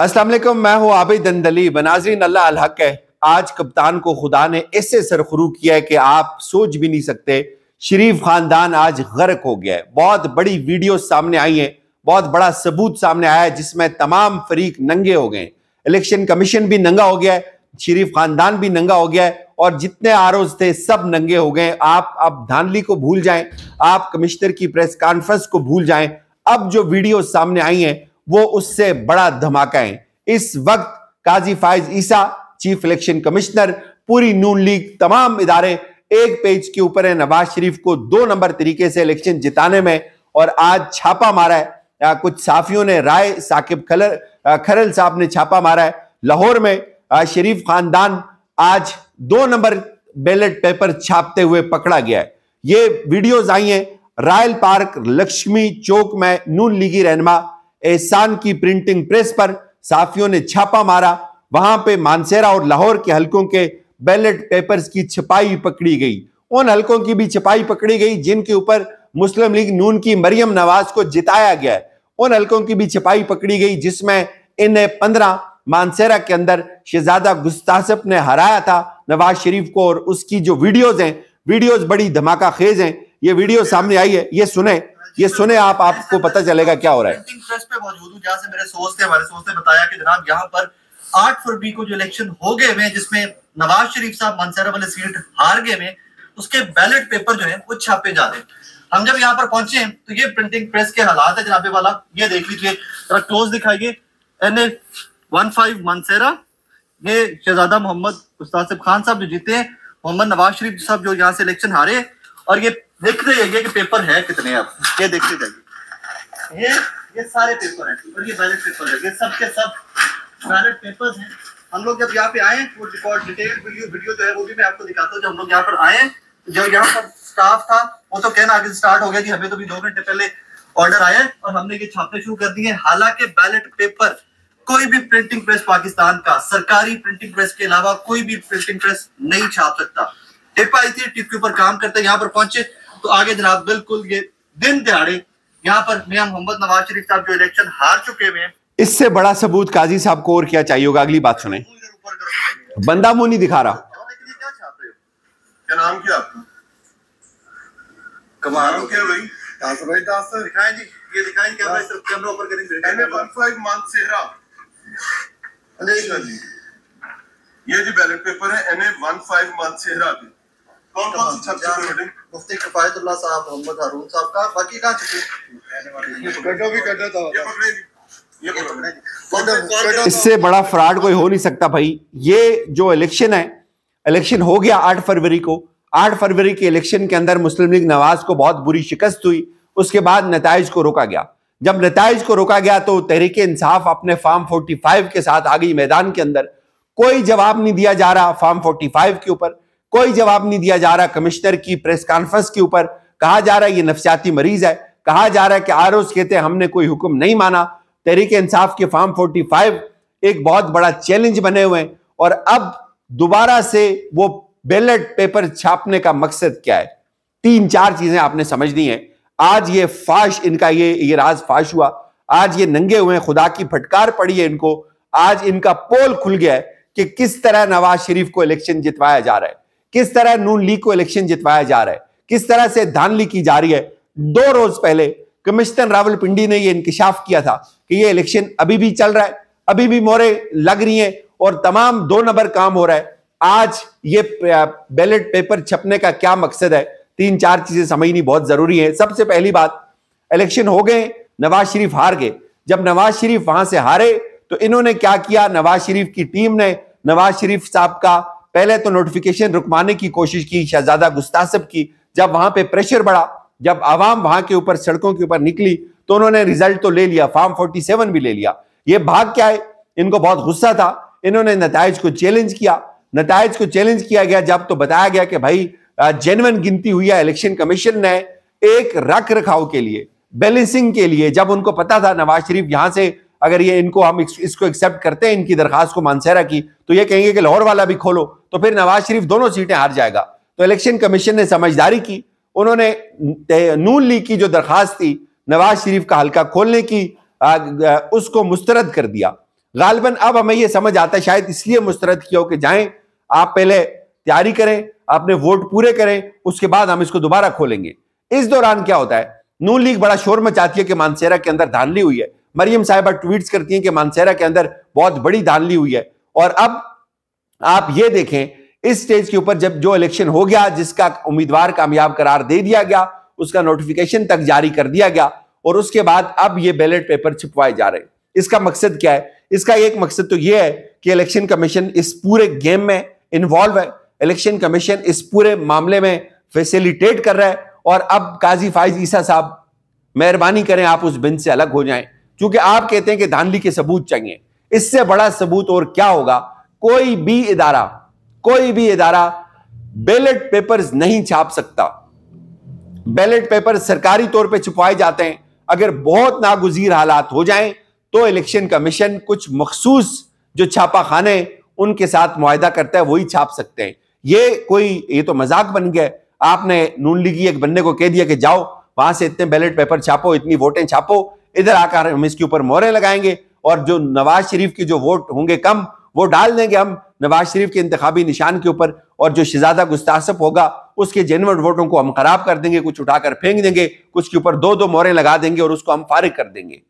वालेकुम मैं हूं आबिद दंदली बनाजरीन अल्लाह हक है आज कप्तान को खुदा ने ऐसे सरखरू किया है कि आप सोच भी नहीं सकते शरीफ खानदान आज गर्क हो गया है बहुत बड़ी वीडियो सामने आई है बहुत बड़ा सबूत सामने आया है जिसमें तमाम फरीक नंगे हो गए इलेक्शन कमीशन भी नंगा हो गया है शरीफ खानदान भी नंगा हो गया है और जितने आरोज थे सब नंगे हो गए आप अब धानली को भूल जाएं आप कमिश्नर की प्रेस कॉन्फ्रेंस को भूल जाएं अब जो वीडियो सामने आई है वो उससे बड़ा धमाका है इस वक्त Qazi Faez Isa chief election commissioner पूरी नून लीग तमाम इदारे एक पेज के ऊपर है नवाज शरीफ को दो नंबर तरीके से इलेक्शन जिताने में और आज छापा मारा है आ, कुछ साफियों ने राय साकिब खलर खरल साहब ने छापा मारा है लाहौर में आ, शरीफ खानदान आज दो नंबर बैलेट पेपर छापते हुए पकड़ा गया है ये वीडियोज आई है रायल पार्क लक्ष्मी चौक में नून लीगी रहनमा एहसान की प्रिंटिंग प्रेस पर साफियों ने छापा मारा वहां पे मानसेरा और लाहौर के हलकों के बैलेट पेपर्स की छपाई पकड़ी गई उन हलकों की भी छपाई पकड़ी गई जिनके ऊपर मुस्लिम लीग नून की मरियम नवाज को जिताया गया उन हलकों की भी छपाई पकड़ी गई जिसमें इन पंद्रह मानसेरा के अंदर शहजादा गुस्तासप ने हराया था नवाज शरीफ को और उसकी जो वीडियोज हैं वीडियोज बड़ी धमाका खेज हैं ये वीडियो सामने आई है ये सुने ये सुने आप आपको पता चलेगा क्या हो रहा है पे मौजूद हूँ जहाँ से मेरे सोर्स थे हमारे सोर्स ने बताया कि जनाब यहाँ पर आठ फरवरी को जो इलेक्शन हो गए हुए जिसमें नवाज शरीफ साहब मानसरा वाले सीट हार गए हुए उसके बैलेट पेपर जो है वो छापे जा रहे हम जब यहाँ पर पहुंचे हैं तो ये प्रिंटिंग प्रेस के हालात है जनाबे वाला ये देख लीजिए क्लोज दिखाइए N A one five Mansehra ये शहजादा मोहम्मद उस्ताद खान साहब जो जीते हैं मोहम्मद नवाज शरीफ साहब जो यहाँ से इलेक्शन हारे और ये देखते जाइए कि पेपर है कितने आप ये देखते जाइए ये ये सारे पेपर हैं और ये बैलेट पेपर है ये सब के सब बैलेट पेपर्स हैं हम लोग जब यहाँ पे आए वो रिकॉर्ड डिटेल वीडियो वीडियो जो है वो भी मैं आपको दिखाता हूँ जब हम लोग यहाँ पर आए जो यहाँ पर स्टाफ था वो तो कहना आगे स्टार्ट हो गया कि हमें तो भी दो घंटे पहले ऑर्डर आया और हमने ये छापने शुरू कर दिए हालांकि बैलेट पेपर कोई भी प्रिंटिंग प्रेस पाकिस्तान का सरकारी प्रिंटिंग प्रेस के अलावा कोई भी प्रिंटिंग प्रेस नहीं छाप सकता टिप आई थी टिप के ऊपर काम करते यहाँ पर पहुंचे तो आगे जनाब बिल्कुल ये दिन दिहाड़े यहाँ पर मियाँ मोहम्मद नवाज शरीफ साहब जो इलेक्शन हार चुके हुए हैं इससे बड़ा सबूत काजी साहब को और क्या चाहिए होगा अगली बात सुने बंदा मुंह नहीं दिखा रहा क्या नाम क्या कमाल क्या भाई दास भाई दास दिखाएं जी ये दिखाएं कैमरा करेंगे जी ये जो बैलेट पेपर है कौन कौन सी छप मुफ्ती किफायतुल्लाह साहब मोहम्मद हारून साहब का बाकी छुपे तो? इससे बड़ा फ्रॉड कोई हो नहीं सकता भाई ये जो इलेक्शन है इलेक्शन हो गया आठ फरवरी को आठ फरवरी के इलेक्शन के अंदर मुस्लिम लीग नवाज को बहुत बुरी शिकस्त हुई उसके बाद नतज को रोका गया जब नतज को रोका गया तो तहरीक इंसाफ अपने फार्म 45 के साथ आ गई मैदान के अंदर कोई जवाब नहीं दिया जा रहा फार्म फाइव के ऊपर कोई जवाब नहीं दिया जा रहा कमिश्नर की प्रेस कॉन्फ्रेंस के ऊपर कहा जा रहा है ये नफसियाती मरीज है कहा जा रहा है कि आर कहते हैं हमने कोई हुक्म नहीं माना तहरीक इंसाफ के फार्म 45 एक बहुत बड़ा चैलेंज बने हुए हैं और अब दोबारा से वो बैलेट पेपर छापने का मकसद क्या है तीन चार चीजें आपने समझ दी है आज ये फाश इनका ये ये राज फाश हुआ आज ये नंगे हुए हैं खुदा की फटकार पड़ी है इनको आज इनका पोल खुल गया है कि किस तरह नवाज शरीफ को इलेक्शन जितवाया जा रहा है किस तरह नून लीग को इलेक्शन जितवाया जा रहा है किस तरह से धानली की जा रही है दो रोज पहले कमिश्नर रावलपिंडी ने यह इंकशाफ किया था कि यह इलेक्शन अभी भी चल रहा है अभी भी मोरे लग रही है और तमाम दो नंबर काम हो रहा है आज ये बैलेट पेपर छपने का क्या मकसद है तीन चार चीजें समझनी बहुत जरूरी है सबसे पहली बात इलेक्शन हो गए नवाज शरीफ हार गए जब नवाज शरीफ वहां से हारे तो इन्होंने क्या किया नवाज शरीफ की टीम ने नवाज शरीफ साहब का पहले तो नोटिफिकेशन रुकवाने की कोशिश की शहजादा गुस्तासब की जब वहां पे प्रेशर बढ़ा जब आवाम वहां के ऊपर सड़कों के ऊपर निकली तो उन्होंने रिजल्ट तो ले लिया फार्म 47 भी ले लिया ये भाग क्या है इनको बहुत गुस्सा था इन्होंने नतज को चैलेंज किया नतज को चैलेंज किया गया जब तो बताया गया कि भाई जेनवन गिनती हुई है इलेक्शन कमीशन ने एक रख रखाव के लिए बैलेंसिंग के लिए जब उनको पता था नवाज शरीफ यहां से अगर ये इनको हम इसको एक्सेप्ट करते हैं इनकी दरखास्त को मानसहरा की तो ये कहेंगे कि लाहौर वाला भी खोलो तो फिर नवाज शरीफ दोनों सीटें हार जाएगा तो इलेक्शन कमीशन ने समझदारी की उन्होंने नून लीग की जो दरखास्त थी नवाज शरीफ का हल्का खोलने की आ, उसको मुस्तरद कर दिया गालबन अब हमें यह समझ आता है शायद इसलिए मुस्तरद किया हो कि जाएं आप पहले तैयारी करें अपने वोट पूरे करें उसके बाद हम इसको दोबारा खोलेंगे इस दौरान क्या होता है नून लीग बड़ा शोर मचाती है कि मानसेरा के अंदर धांधली हुई है मरियम साहिबा ट्वीट करती हैं कि मानसेरा के अंदर बहुत बड़ी धानली हुई है और अब आप ये देखें इस स्टेज के ऊपर जब जो इलेक्शन हो गया जिसका उम्मीदवार कामयाब करार दे दिया गया उसका नोटिफिकेशन तक जारी कर दिया गया और उसके बाद अब ये बैलेट पेपर छिपवाए जा रहे हैं इसका मकसद क्या है इसका एक मकसद तो ये है कि इलेक्शन कमीशन इस पूरे गेम में इन्वॉल्व है इलेक्शन कमीशन इस पूरे मामले में फैसिलिटेट कर रहा है और अब काजी फाइज ईसा साहब मेहरबानी करें आप उस बिन से अलग हो जाएं क्योंकि आप कहते हैं कि धांधली के सबूत चाहिए इससे बड़ा सबूत और क्या होगा कोई भी इदारा कोई भी इदारा बैलेट पेपर्स नहीं छाप सकता बैलेट पेपर सरकारी तौर पे छुपाए जाते हैं अगर बहुत नागुजीर हालात हो जाएं तो इलेक्शन कमीशन कुछ मखसूस जो छापा खाने उनके साथ मुहिदा करता है वही छाप सकते हैं ये कोई ये तो मजाक बन गया आपने नून लीगी एक बंदे को कह दिया कि जाओ वहां से इतने बैलेट पेपर छापो इतनी वोटें छापो इधर आकर हम इसके ऊपर मोहरें लगाएंगे और जो नवाज शरीफ के जो वोट होंगे कम वो डाल देंगे हम नवाज शरीफ के इंतबी निशान के ऊपर और जो शहजादा गुस्तासप होगा उसके जेनवन वोटों को हम खराब कर देंगे कुछ उठाकर फेंक देंगे कुछ के ऊपर दो दो मोहरें लगा देंगे और उसको हम फारिग कर देंगे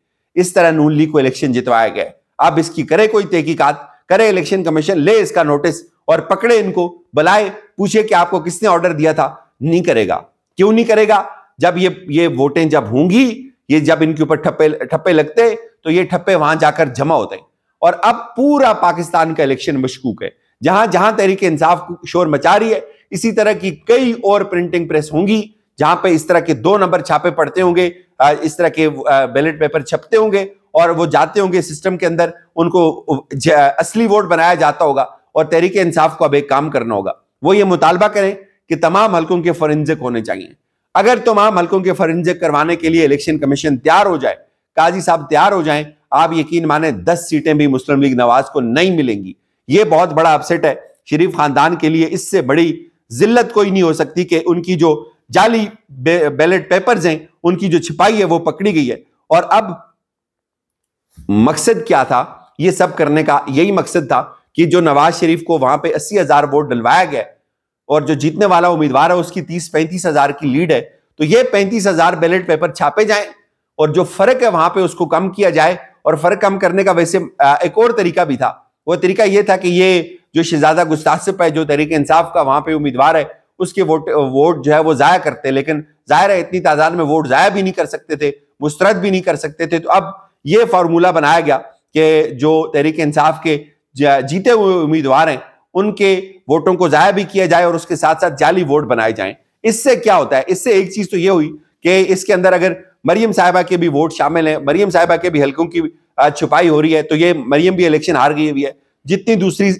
इस तरह नून लीग को इलेक्शन जितवाया गया अब इसकी करे कोई तहकीकत करे इलेक्शन कमीशन ले इसका नोटिस और पकड़े इनको बुलाए पूछे कि आपको किसने ऑर्डर दिया था नहीं करेगा क्यों नहीं करेगा जब ये ये वोटें जब होंगी ये जब इनके ऊपर ठप्पे ठप्पे लगते तो ये ठप्पे वहां जाकर जमा होते और अब पूरा पाकिस्तान का इलेक्शन मशकूक है जहां जहां तहरीक इंसाफ शोर मचा रही है इसी तरह की कई और प्रिंटिंग प्रेस होंगी जहां पे इस तरह के दो नंबर छापे पड़ते होंगे इस तरह के बैलेट पेपर छपते होंगे और वो जाते होंगे सिस्टम के अंदर उनको असली वोट बनाया जाता होगा और तहरीक इंसाफ को अब एक काम करना होगा वो ये मुतालबा करें कि तमाम हलकों के फॉरेंसिक होने चाहिए अगर तमाम हलकों के फरेंजे करवाने के लिए इलेक्शन कमीशन तैयार हो जाए काजी साहब तैयार हो जाए आप यकीन माने दस सीटें भी मुस्लिम लीग नवाज को नहीं मिलेंगी ये बहुत बड़ा अपसेट है शरीफ खानदान के लिए इससे बड़ी जिल्लत कोई नहीं हो सकती कि उनकी जो जाली बैलेट पेपर्स हैं उनकी जो छिपाई है वो पकड़ी गई है और अब मकसद क्या था ये सब करने का यही मकसद था कि जो नवाज शरीफ को वहां पे अस्सी हजार वोट डलवाया गया और जो जीतने वाला उम्मीदवार है उसकी तीस पैंतीस हजार की लीड है तो ये पैंतीस हजार बैलेट पेपर छापे जाए और जो फर्क है वहां पे उसको कम किया जाए और फर्क कम करने का वैसे एक और तरीका भी था वो तरीका ये था कि ये जो शहजादा गुस्तासिप है जो तरीके इंसाफ का वहां पे उम्मीदवार है उसके वोट वोट जो है वो ज़ाया करते लेकिन ज़ाहिर है इतनी तादाद में वोट ज़ाया भी नहीं कर सकते थे मुस्तरद भी नहीं कर सकते थे तो अब ये फार्मूला बनाया गया कि जो तहरीक इंसाफ के जीते हुए उम्मीदवार हैं उनके वोटों को जाया भी किया जाए और उसके साथ साथ जाली वोट बनाए जाए इससे क्या होता है इससे एक चीज तो ये हुई कि इसके अंदर अगर मरियम साहिबा के भी वोट शामिल हैं मरियम साहिबा के भी हल्कों की छुपाई हो रही है तो ये मरियम भी इलेक्शन हार गई हुई है जितनी दूसरी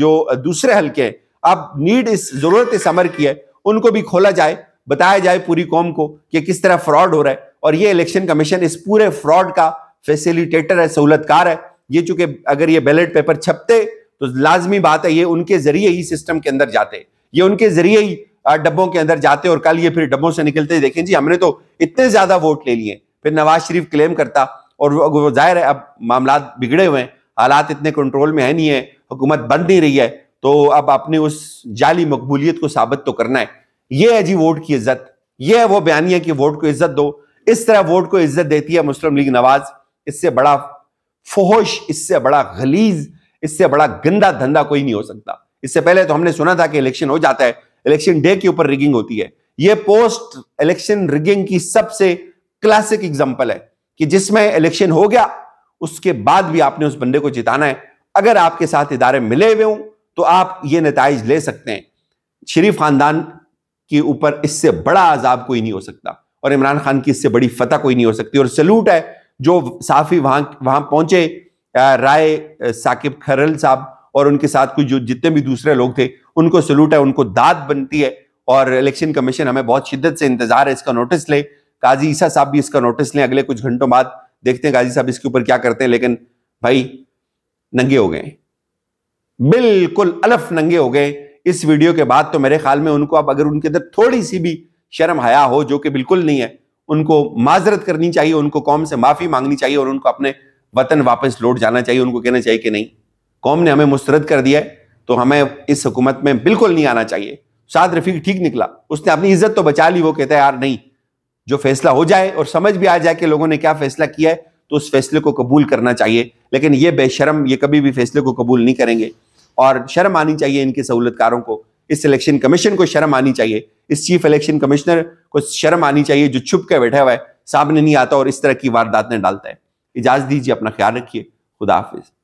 जो दूसरे हल्के हैं अब नीड इस जरूरत इस अमर की है उनको भी खोला जाए बताया जाए पूरी कौम को कि किस तरह फ्रॉड हो रहा है और ये इलेक्शन कमीशन इस पूरे फ्रॉड का फैसिलिटेटर है सहूलतकार है ये चूंकि अगर ये बैलेट पेपर छपते तो लाजमी बात है ये उनके जरिए ही सिस्टम के अंदर जाते ये उनके जरिए ही डब्बों के अंदर जाते और कल ये फिर डब्बों से निकलते देखें जी हमने तो इतने ज्यादा वोट ले लिए फिर नवाज शरीफ क्लेम करता और वो जाहिर है अब मामला बिगड़े हुए हैं हालात इतने कंट्रोल में है नहीं है हुकूमत बन नहीं रही है तो अब अपने उस जाली मकबूलियत को साबित तो करना है ये है जी वोट की इज्जत ये है वो बयानिया कि वोट को इज्जत दो इस तरह वोट को इज्जत देती है मुस्लिम लीग नवाज इससे बड़ा फोहश इससे बड़ा गलीज़ इससे बड़ा गंदा धंधा कोई नहीं हो सकता इससे पहले तो हमने सुना था कि इलेक्शन हो जाता है इलेक्शन डे के ऊपर रिगिंग होती है यह पोस्ट इलेक्शन रिगिंग की सबसे क्लासिक एग्जाम्पल है कि जिसमें इलेक्शन हो गया उसके बाद भी आपने उस बंदे को जिताना है अगर आपके साथ इदारे मिले हुए हों तो आप ये नतज ले सकते हैं शरीफ खानदान के ऊपर इससे बड़ा आजाब कोई नहीं हो सकता और इमरान खान की इससे बड़ी फतह कोई नहीं हो सकती और सल्यूट है जो साफी वहां वहां पहुंचे राय साकिब खरल साहब और उनके साथ कुछ जो जितने भी दूसरे लोग थे उनको सलूट है उनको दाद बनती है और इलेक्शन कमीशन हमें बहुत शिद्दत से इंतजार है इसका नोटिस ले काजी ईसा साहब भी इसका नोटिस लें अगले कुछ घंटों बाद देखते हैं काजी साहब इसके ऊपर क्या करते हैं लेकिन भाई नंगे हो गए बिल्कुल अलफ नंगे हो गए इस वीडियो के बाद तो मेरे ख्याल में उनको अब अगर उनके अंदर थोड़ी सी भी शर्म हया हो जो कि बिल्कुल नहीं है उनको माजरत करनी चाहिए उनको कौम से माफी मांगनी चाहिए और उनको अपने वतन वापस लौट जाना चाहिए उनको कहना चाहिए कि नहीं कौम ने हमें मुस्तरद कर दिया है तो हमें इस हुकूमत में बिल्कुल नहीं आना चाहिए साद रफीक ठीक निकला उसने अपनी इज्जत तो बचा ली वो कहता है यार नहीं जो फैसला हो जाए और समझ भी आ जाए कि लोगों ने क्या फैसला किया है तो उस फैसले को कबूल करना चाहिए लेकिन ये बेशरम ये कभी भी फैसले को कबूल नहीं करेंगे और शर्म आनी चाहिए इनके सहूलतकारों को इस इलेक्शन कमीशन को शर्म आनी चाहिए इस चीफ इलेक्शन कमिश्नर को शर्म आनी चाहिए जो छुप के बैठा हुआ है सामने नहीं आता और इस तरह की वारदातें डालता है इजाज़त दीजिए अपना ख्याल रखिए खुदा हाफिज़